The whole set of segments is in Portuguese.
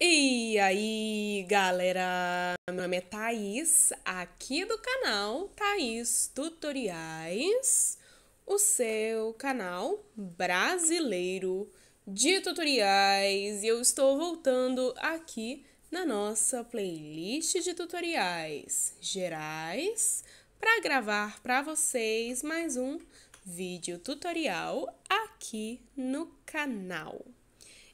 E aí, galera? Meu nome é Thaís, aqui do canal Thaís Tutoriais, o seu canal brasileiro de tutoriais. E eu estou voltando aqui na nossa playlist de tutoriais gerais para gravar para vocês mais um vídeo tutorial aqui no canal.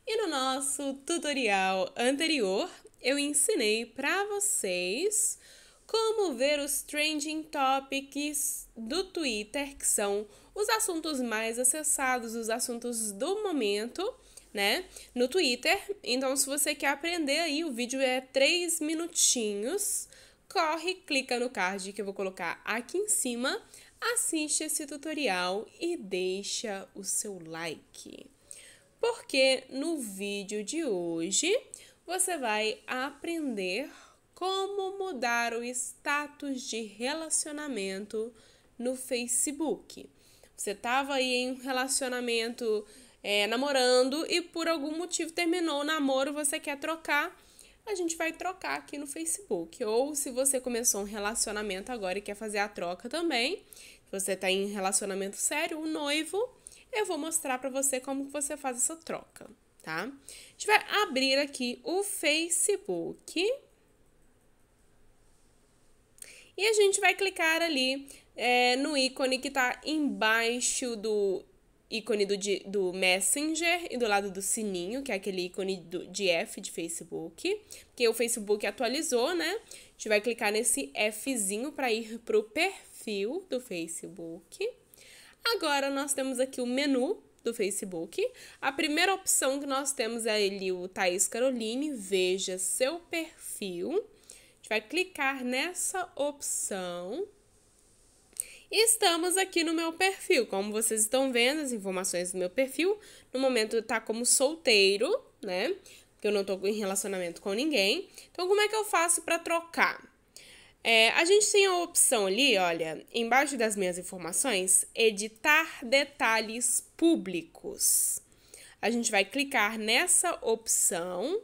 E no nosso tutorial anterior, eu ensinei para vocês como ver os trending topics do Twitter, que são os assuntos mais acessados, os assuntos do momento, né, no Twitter. Então, se você quer aprender aí, o vídeo é 3 minutinhos. Corre, clica no card que eu vou colocar aqui em cima, assiste esse tutorial e deixa o seu like porque no vídeo de hoje você vai aprender como mudar o status de relacionamento no Facebook. Você estava aí em um relacionamento é, namorando e por algum motivo terminou o namoro, você quer trocar, a gente vai trocar aqui no Facebook. Ou se você começou um relacionamento agora e quer fazer a troca também, você está em relacionamento sério, o noivo eu vou mostrar para você como você faz essa troca, tá? A gente vai abrir aqui o Facebook e a gente vai clicar ali é, no ícone que está embaixo do ícone do, do Messenger e do lado do sininho, que é aquele ícone do, de F de Facebook, porque o Facebook atualizou, né? A gente vai clicar nesse Fzinho para ir para o perfil do Facebook. Agora nós temos aqui o menu do Facebook. A primeira opção que nós temos é ali o Thaís Caroline, veja seu perfil. A gente vai clicar nessa opção. Estamos aqui no meu perfil. Como vocês estão vendo, as informações do meu perfil. No momento está como solteiro, né? Porque eu não estou em relacionamento com ninguém. Então, como é que eu faço para trocar? É, a gente tem a opção ali, olha, embaixo das minhas informações, editar detalhes públicos. A gente vai clicar nessa opção.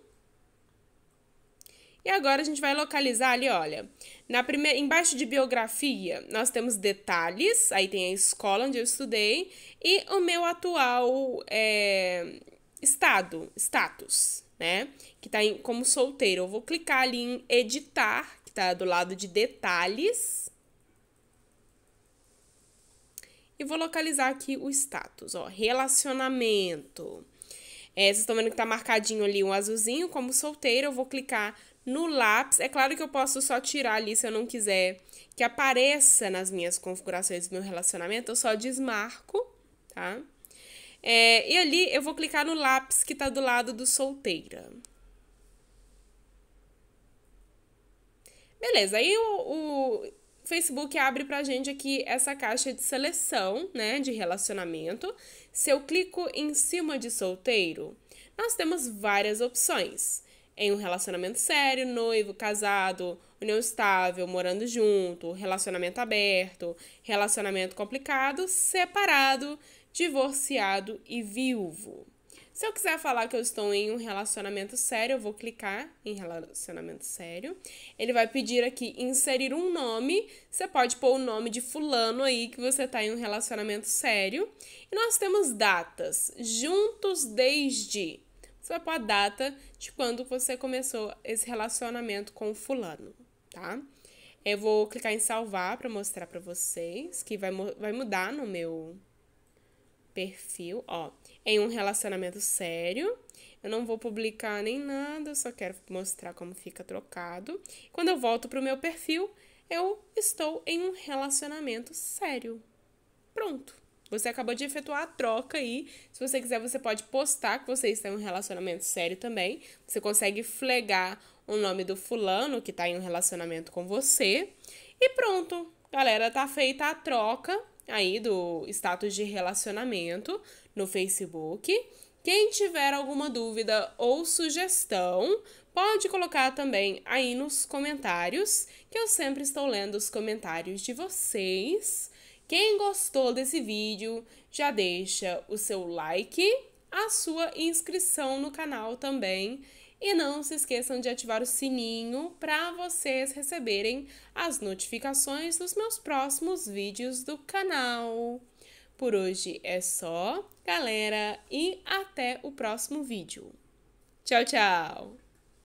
E agora a gente vai localizar ali, olha, na primeira, embaixo de biografia, nós temos detalhes, aí tem a escola onde eu estudei e o meu atual é, estado, status, né? Que tá em, como solteiro. Eu vou clicar ali em editar, que está do lado de detalhes. E vou localizar aqui o status, ó, relacionamento. É, vocês estão vendo que está marcadinho ali um azulzinho como solteiro, eu vou clicar no lápis. É claro que eu posso só tirar ali se eu não quiser que apareça nas minhas configurações do meu relacionamento, eu só desmarco, tá? É, e ali eu vou clicar no lápis que está do lado do solteira. Beleza, aí o, o Facebook abre para a gente aqui essa caixa de seleção, né, de relacionamento. Se eu clico em cima de solteiro, nós temos várias opções. Em um relacionamento sério, noivo, casado, união estável, morando junto, relacionamento aberto, relacionamento complicado, separado, divorciado e viúvo. Se eu quiser falar que eu estou em um relacionamento sério, eu vou clicar em relacionamento sério. Ele vai pedir aqui inserir um nome. Você pode pôr o nome de fulano aí que você está em um relacionamento sério. E nós temos datas. Juntos desde. Você vai pôr a data de quando você começou esse relacionamento com o fulano, tá? Eu vou clicar em salvar para mostrar para vocês que vai, vai mudar no meu perfil, ó, em um relacionamento sério. Eu não vou publicar nem nada, eu só quero mostrar como fica trocado. Quando eu volto pro meu perfil, eu estou em um relacionamento sério. Pronto. Você acabou de efetuar a troca aí. Se você quiser, você pode postar que você está em um relacionamento sério também. Você consegue flegar o nome do fulano que está em um relacionamento com você. E pronto, galera, tá feita a troca aí do status de relacionamento no Facebook. Quem tiver alguma dúvida ou sugestão, pode colocar também aí nos comentários, que eu sempre estou lendo os comentários de vocês. Quem gostou desse vídeo, já deixa o seu like, a sua inscrição no canal também e não se esqueçam de ativar o sininho para vocês receberem as notificações dos meus próximos vídeos do canal. Por hoje é só, galera, e até o próximo vídeo. Tchau, tchau!